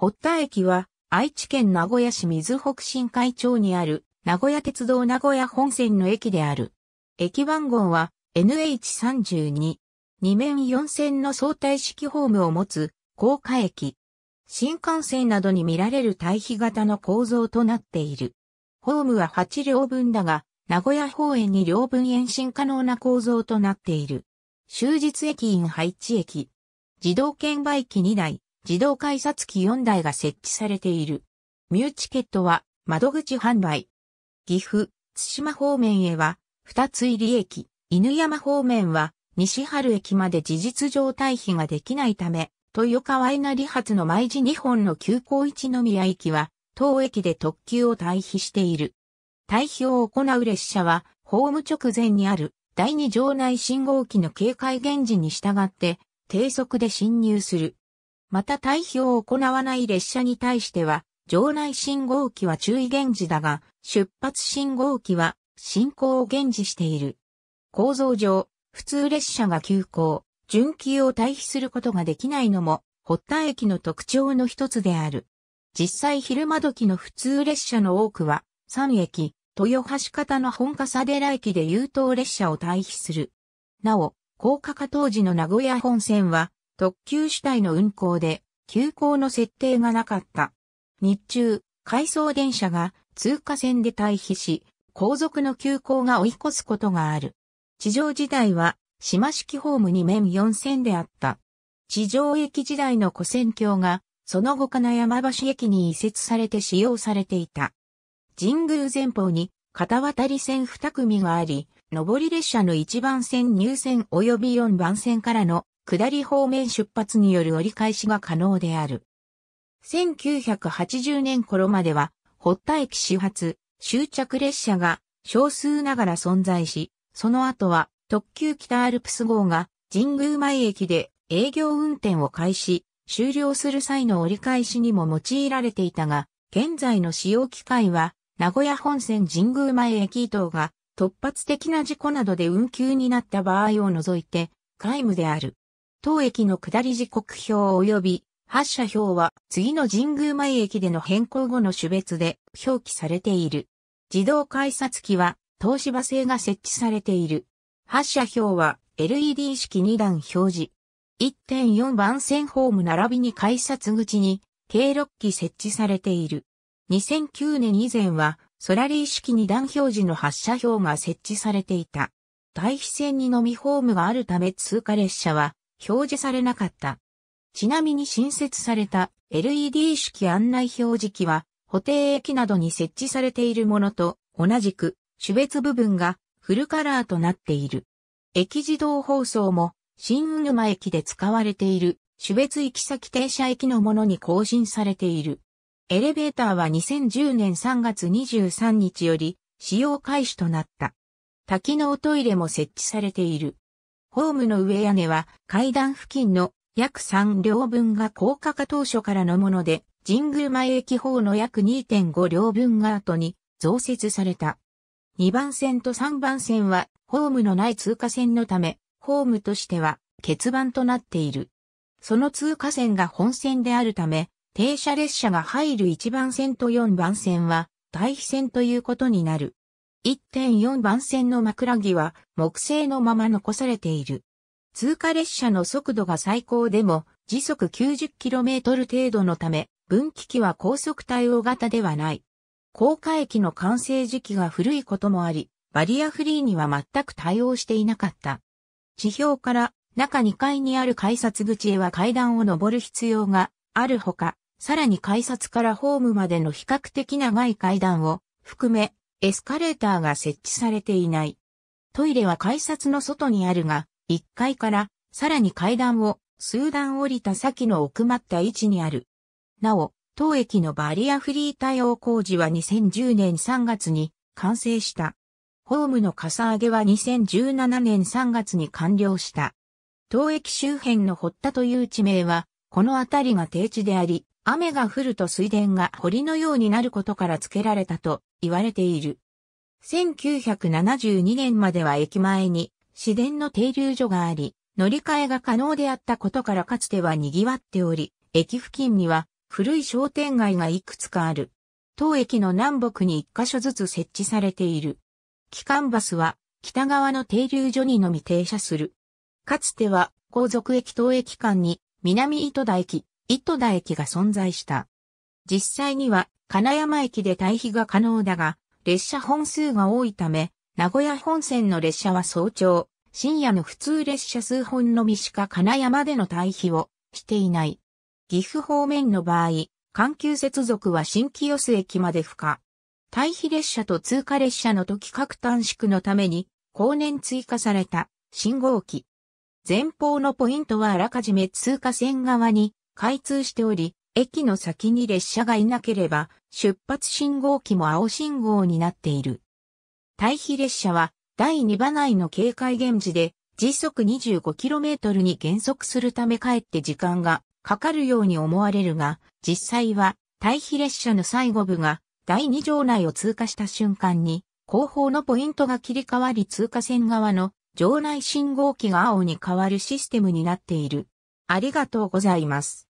堀田駅は、愛知県名古屋市水北新海町にある、名古屋鉄道名古屋本線の駅である。駅番号は、NH32。2面4線の相対式ホームを持つ、高架駅。新幹線などに見られる対比型の構造となっている。ホームは8両分だが、名古屋方園に両分延伸可能な構造となっている。終日駅員配置駅。自動券売機2台、自動改札機4台が設置されている。ミューチケットは窓口販売。岐阜、津島方面へは、二つ入り駅、犬山方面は、西春駅まで事実上退避ができないため、豊川稲荷発の毎時2本の急行一宮駅は、当駅で特急を退避している。退避を行う列車は、ホーム直前にある第2場内信号機の警戒現時に従って、低速で進入する。また退避を行わない列車に対しては、場内信号機は注意現時だが、出発信号機は進行を現時している。構造上、普通列車が急行、準急を退避することができないのも、堀田駅の特徴の一つである。実際昼間時の普通列車の多くは、3駅、豊橋方の本笠寺駅で優等列車を退避する。なお、高架化当時の名古屋本線は、特急主体の運行で、急行の設定がなかった。日中、回送電車が通過線で退避し、後続の急行が追い越すことがある。地上時代は、島式ホームに面4線であった。地上駅時代の古線橋が、その後金山橋駅に移設されて使用されていた。神宮前方に片渡り線2組があり、上り列車の1番線入線及び4番線からの下り方面出発による折り返しが可能である。1980年頃までは、堀田駅始発、終着列車が少数ながら存在し、その後は特急北アルプス号が神宮前駅で営業運転を開始、終了する際の折り返しにも用いられていたが、現在の使用機会は、名古屋本線神宮前駅等が突発的な事故などで運休になった場合を除いて、皆無である。当駅の下り時刻表及び発車表は次の神宮前駅での変更後の種別で表記されている。自動改札機は東芝製が設置されている。発車表は LED 式2段表示。1.4番線ホーム並びに改札口に計6機設置されている。2009年以前はソラリー式2段表示の発車表が設置されていた。対比線にのみホームがあるため通過列車は表示されなかった。ちなみに新設された LED 式案内表示器は、固定駅などに設置されているものと同じく、種別部分がフルカラーとなっている。駅自動放送も、新沼駅で使われている種別行き先停車駅のものに更新されている。エレベーターは2010年3月23日より使用開始となった。多機能トイレも設置されている。ホームの上屋根は階段付近の約3両分が高架化当初からのもので、神宮前駅方の約2.5両分が後に増設された。2番線と3番線はホームのない通過線のため、ホームとしては欠番となっている。その通過線が本線であるため、停車列車が入る1番線と4番線は対比線ということになる。1.4番線の枕木は木製のまま残されている。通過列車の速度が最高でも時速 90km 程度のため、分岐器は高速対応型ではない。高架駅の完成時期が古いこともあり、バリアフリーには全く対応していなかった。地表から中2階にある改札口へは階段を上る必要があるほか、さらに改札からホームまでの比較的長い階段を含めエスカレーターが設置されていない。トイレは改札の外にあるが、1階からさらに階段を数段降りた先の奥まった位置にある。なお、当駅のバリアフリー対応工事は2010年3月に完成した。ホームのかさ上げは2017年3月に完了した。当駅周辺の掘ったという地名は、この辺りが定地であり、雨が降ると水田が堀のようになることから付けられたと言われている。1972年までは駅前に市電の停留所があり、乗り換えが可能であったことからかつては賑わっており、駅付近には古い商店街がいくつかある。当駅の南北に1箇所ずつ設置されている。機関バスは北側の停留所にのみ停車する。かつては、皇族駅東駅間に南糸田駅、糸田駅が存在した。実際には金山駅で退避が可能だが、列車本数が多いため、名古屋本線の列車は早朝、深夜の普通列車数本のみしか金山での退避をしていない。岐阜方面の場合、環球接続は新清洲駅まで不可。退避列車と通過列車の時各短縮のために、後年追加された信号機。前方のポイントはあらかじめ通過線側に開通しており、駅の先に列車がいなければ、出発信号機も青信号になっている。対比列車は、第2馬内の警戒現時で、時速 25km に減速するため帰って時間がかかるように思われるが、実際は、対比列車の最後部が、第2条内を通過した瞬間に、後方のポイントが切り替わり通過線側の場内信号機が青に変わるシステムになっている。ありがとうございます。